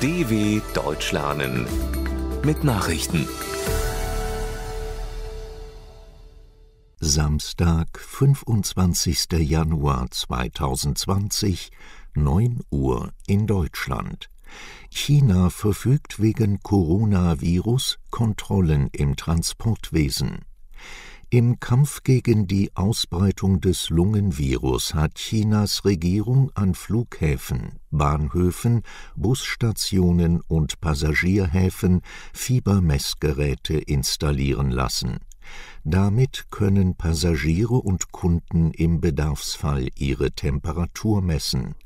DW Deutsch lernen mit Nachrichten. Samstag, 25. Januar 2020, 9 Uhr in Deutschland. China verfügt wegen Coronavirus Kontrollen im Transportwesen. Im Kampf gegen die Ausbreitung des Lungenvirus hat Chinas Regierung an Flughäfen, Bahnhöfen, Busstationen und Passagierhäfen Fiebermessgeräte installieren lassen. Damit können Passagiere und Kunden im Bedarfsfall ihre Temperatur messen.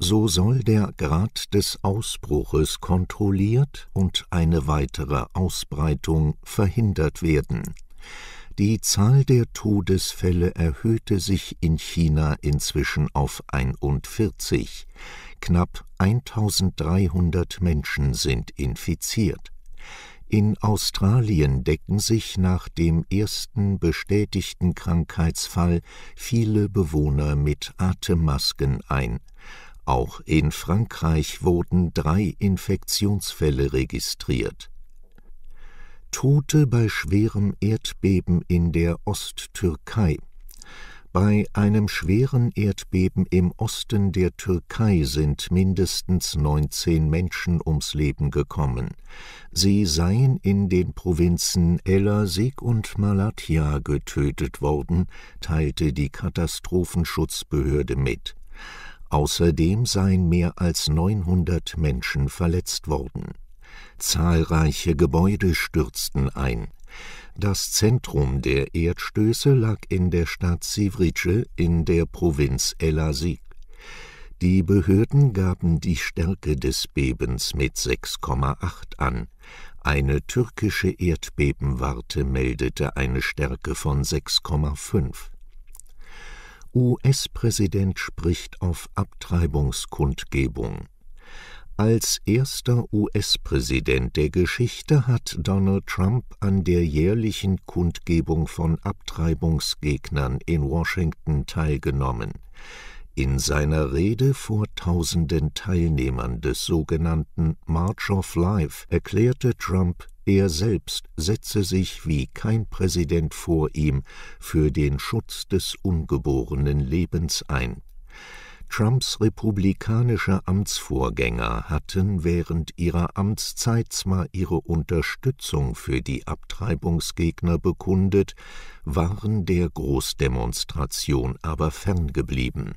So soll der Grad des Ausbruches kontrolliert und eine weitere Ausbreitung verhindert werden. Die Zahl der Todesfälle erhöhte sich in China inzwischen auf 41. Knapp 1300 Menschen sind infiziert. In Australien decken sich nach dem ersten bestätigten Krankheitsfall viele Bewohner mit Atemmasken ein. Auch in Frankreich wurden drei Infektionsfälle registriert. Tote bei schwerem Erdbeben in der Osttürkei. Bei einem schweren Erdbeben im Osten der Türkei sind mindestens 19 Menschen ums Leben gekommen. Sie seien in den Provinzen Elazig und Malatya getötet worden, teilte die Katastrophenschutzbehörde mit. Außerdem seien mehr als 900 Menschen verletzt worden. Zahlreiche Gebäude stürzten ein. Das Zentrum der Erdstöße lag in der Stadt Sivrice in der Provinz Elazig. Die Behörden gaben die Stärke des Bebens mit 6,8 an. Eine türkische Erdbebenwarte meldete eine Stärke von 6,5. US-Präsident spricht auf Abtreibungskundgebung. Als erster US-Präsident der Geschichte hat Donald Trump an der jährlichen Kundgebung von Abtreibungsgegnern in Washington teilgenommen. In seiner Rede vor tausenden Teilnehmern des sogenannten March of Life erklärte Trump, er selbst setze sich wie kein Präsident vor ihm für den Schutz des ungeborenen Lebens ein Trumps republikanische Amtsvorgänger hatten während ihrer Amtszeit zwar ihre Unterstützung für die Abtreibungsgegner bekundet, waren der Großdemonstration aber ferngeblieben.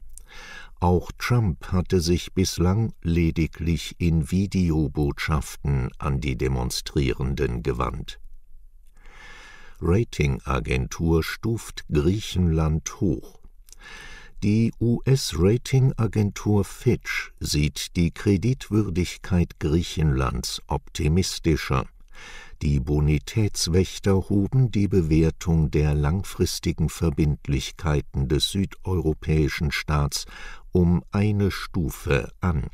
Auch Trump hatte sich bislang lediglich in Videobotschaften an die Demonstrierenden gewandt. Ratingagentur stuft Griechenland hoch die US-Ratingagentur Fitch sieht die Kreditwürdigkeit Griechenlands optimistischer. Die Bonitätswächter hoben die Bewertung der langfristigen Verbindlichkeiten des südeuropäischen Staats um eine Stufe an.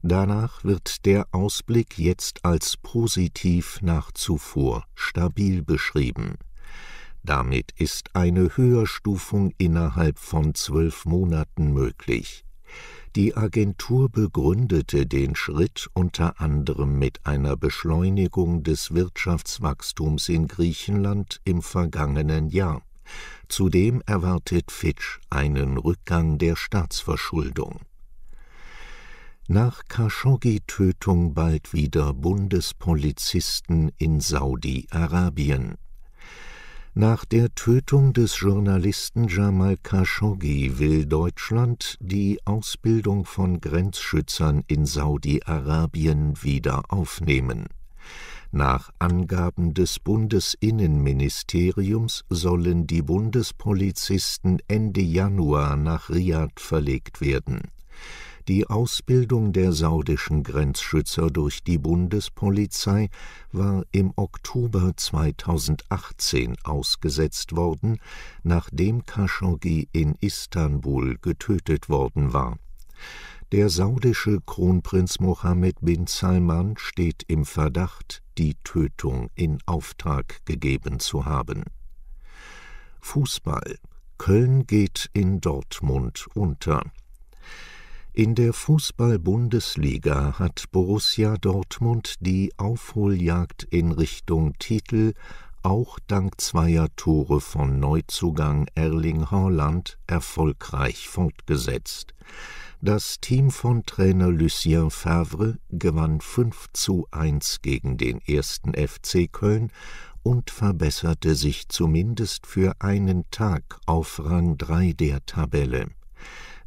Danach wird der Ausblick jetzt als positiv nach zuvor stabil beschrieben damit ist eine Höherstufung innerhalb von zwölf Monaten möglich. Die Agentur begründete den Schritt unter anderem mit einer Beschleunigung des Wirtschaftswachstums in Griechenland im vergangenen Jahr. Zudem erwartet Fitch einen Rückgang der Staatsverschuldung. Nach Khashoggi-Tötung bald wieder Bundespolizisten in Saudi-Arabien. Nach der Tötung des Journalisten Jamal Khashoggi will Deutschland die Ausbildung von Grenzschützern in Saudi-Arabien wieder aufnehmen. Nach Angaben des Bundesinnenministeriums sollen die Bundespolizisten Ende Januar nach Riad verlegt werden. Die Ausbildung der saudischen Grenzschützer durch die Bundespolizei war im Oktober 2018 ausgesetzt worden, nachdem Khashoggi in Istanbul getötet worden war. Der saudische Kronprinz Mohammed bin Salman steht im Verdacht, die Tötung in Auftrag gegeben zu haben. Fußball Köln geht in Dortmund unter. In der Fußball-Bundesliga hat Borussia Dortmund die Aufholjagd in Richtung Titel auch dank zweier Tore von Neuzugang Erling Haaland erfolgreich fortgesetzt. Das Team von Trainer Lucien Favre gewann 5 zu 1 gegen den ersten FC Köln und verbesserte sich zumindest für einen Tag auf Rang 3 der Tabelle.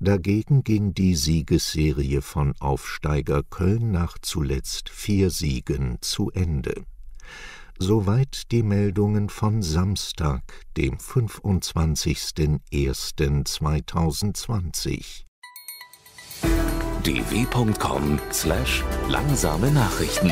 Dagegen ging die Siegesserie von Aufsteiger Köln nach zuletzt vier Siegen zu Ende. Soweit die Meldungen von Samstag, dem 25.01.2020. dw.com/langsame Nachrichten